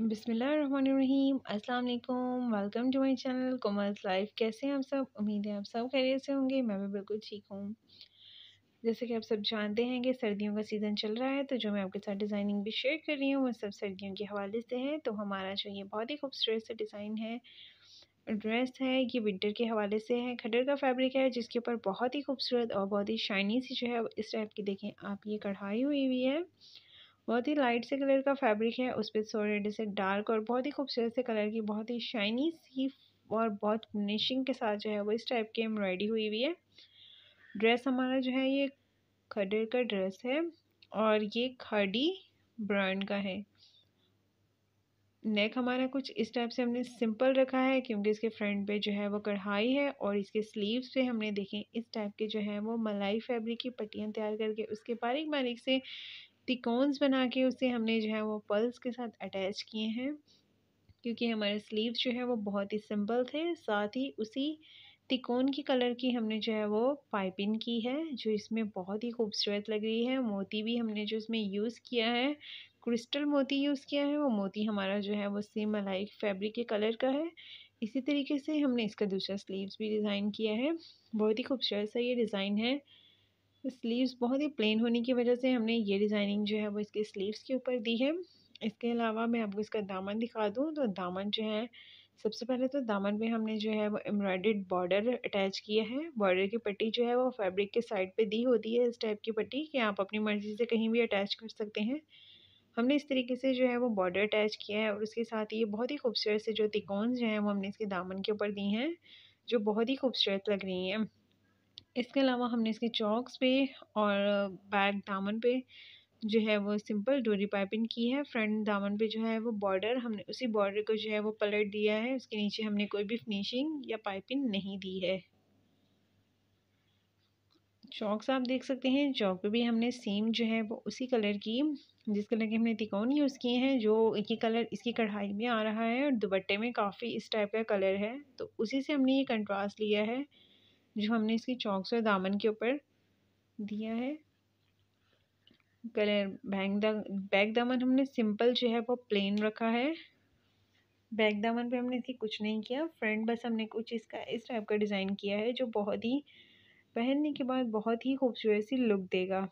बिसमीम अल्लाम welcome to my channel Commerce Life कैसे हैं आप सब उम्मीद है आप सब खैरियत से होंगे मैं भी बिल्कुल ठीक हूँ जैसे कि आप सब जानते हैं कि सर्दियों का सीज़न चल रहा है तो जो मैं आपके साथ डिज़ाइनिंग भी शेयर कर रही हूँ वो सब सर्दियों के हवाले से है तो हमारा जो ये बहुत ही खूबसूरत सा डिज़ाइन है ड्रेस है ये विंटर के हवाले से है खडर का फैब्रिक है जिसके ऊपर बहुत ही खूबसूरत और बहुत ही शाइनी सी जो है इस टाइप की देखें आप ये कढ़ाई हुई हुई है बहुत ही लाइट से कलर का फैब्रिक है उस पर सोरे से डार्क और बहुत ही खूबसूरत से कलर की बहुत ही शाइनी सी और बहुत फिनिशिंग के साथ जो है वो इस टाइप की एम्ब्रॉयडरी हुई हुई है ड्रेस हमारा जो है ये खडर का ड्रेस है और ये खाडी ब्रांड का है नेक हमारा कुछ इस टाइप से हमने सिंपल रखा है क्योंकि इसके फ्रंट पे जो है वो कढ़ाई है और इसके स्लीव्स पे हमने देखें इस टाइप के जो है वो मलाई फैब्रिक की पट्टियाँ तैयार करके उसके बारीक बारीक से तिकोन्स बना के उसे हमने जो है वो पल्स के साथ अटैच किए हैं क्योंकि हमारे स्लीव्स जो है वो बहुत ही सिंपल थे साथ ही उसी तिकोन की कलर की हमने जो है वो पाइपिंग की है जो इसमें बहुत ही खूबसूरत लग रही है मोती भी हमने जो इसमें यूज़ किया है क्रिस्टल मोती यूज़ किया है वो मोती हमारा जो है वो सेम अलाइक फैब्रिक के कलर का है इसी तरीके से हमने इसका दूसरा स्लीव्स भी डिज़ाइन किया है बहुत ही खूबसूरत सा ये डिज़ाइन है स्लीव्स बहुत ही प्लेन होने की वजह से हमने ये डिज़ाइनिंग जो है वो इसके स्लीव्स के ऊपर दी है इसके अलावा मैं आपको इसका दामन दिखा दूँ तो दामन जो है सबसे पहले तो दामन में हमने जो है वो एम्ब्रॉयड बॉर्डर अटैच किया है बॉर्डर की पट्टी जो है वो फैब्रिक के साइड पे दी होती है इस टाइप की पट्टी कि आप अपनी मर्ज़ी से कहीं भी अटैच कर सकते हैं हमने इस तरीके से जो है वो बॉर्डर अटैच किया है और उसके साथ ये बहुत ही खूबसूरत से जो तिकोन्स जो हैं वो हमने इसके दामन के ऊपर दी हैं जो बहुत ही खूबसूरत लग रही हैं इसके अलावा हमने इसके चौकस पे और बैक दामन पे जो है वो सिंपल डोरी पाइपिंग की है फ्रंट दामन पे जो है वो बॉर्डर हमने उसी बॉर्डर को जो है वो पलट दिया है उसके नीचे हमने कोई भी फिनिशिंग या पाइपिंग नहीं दी है चौकस आप देख सकते हैं चौक पे भी हमने सेम जो है वो उसी कलर की जिस कलर के हमने तिकोन यूज़ किए हैं जो ही कलर इसकी कढ़ाई में आ रहा है और दुपट्टे में काफ़ी इस टाइप का कलर है तो उसी से हमने ये कंट्रास्ट लिया है जो हमने इसकी चौकस और दामन के ऊपर दिया है कलर बैंक दा बैक दामन हमने सिंपल जो है वो प्लेन रखा है बैक दामन पे हमने इसकी कुछ नहीं किया फ्रंट बस हमने कुछ इसका इस टाइप का डिज़ाइन किया है जो बहुत ही पहनने के बाद बहुत ही खूबसूरत सी लुक देगा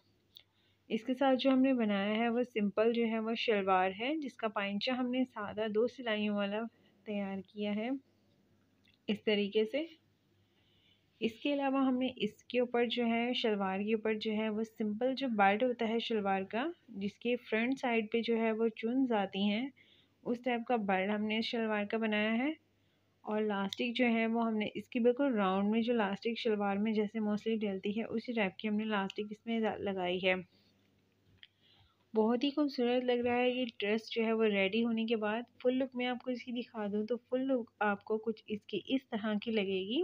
इसके साथ जो हमने बनाया है वो सिंपल जो है वो शलवार है जिसका पाइचा हमने सादा दो सिलाइयों वाला तैयार किया है इस तरीके से इसके अलावा हमने इसके ऊपर जो है शलवार के ऊपर जो है वो सिंपल जो बेल्ट होता है शलवार का जिसके फ्रंट साइड पे जो है वो चुन आती हैं उस टाइप का बेल्ट हमने शलवार का बनाया है और लास्टिक जो है वो हमने इसकी बिल्कुल राउंड में जो लास्टिक शलवार में जैसे मोस्टली डलती है उसी टाइप की हमने लास्टिक इसमें लगाई है बहुत ही खूबसूरत लग रहा है ये ड्रेस जो है वो रेडी होने के बाद फुल लुक में आपको इसकी दिखा दूँ तो फुल लुक आपको कुछ इसकी इस तरह की लगेगी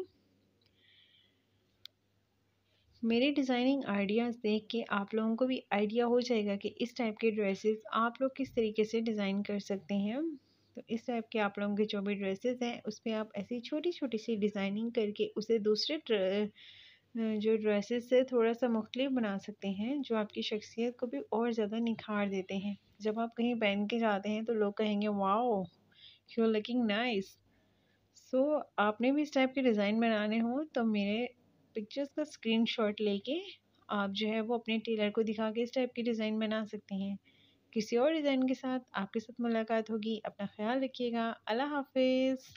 मेरे डिज़ाइनिंग आइडियाज़ देख के आप लोगों को भी आइडिया हो जाएगा कि इस टाइप के ड्रेसेस आप लोग किस तरीके से डिज़ाइन कर सकते हैं तो इस टाइप के आप लोगों के जो भी ड्रेसेस हैं उस पर आप ऐसी छोटी छोटी सी डिज़ाइनिंग करके उसे दूसरे जो ड्रेसेस से थोड़ा सा मुख्तलिफ बना सकते हैं जो आपकी शख्सियत को भी और ज़्यादा निखार देते हैं जब आप कहीं पहन के जाते हैं तो लोग कहेंगे wow you looking nice so आपने भी इस टाइप के डिज़ाइन बनाने हों तो मेरे पिक्चर्स का स्क्रीनशॉट लेके आप जो है वो अपने टेलर को दिखा के इस टाइप की डिज़ाइन बना सकते हैं किसी और डिज़ाइन के साथ आपके साथ मुलाकात होगी अपना ख्याल रखिएगा अल्लाह हाफिज़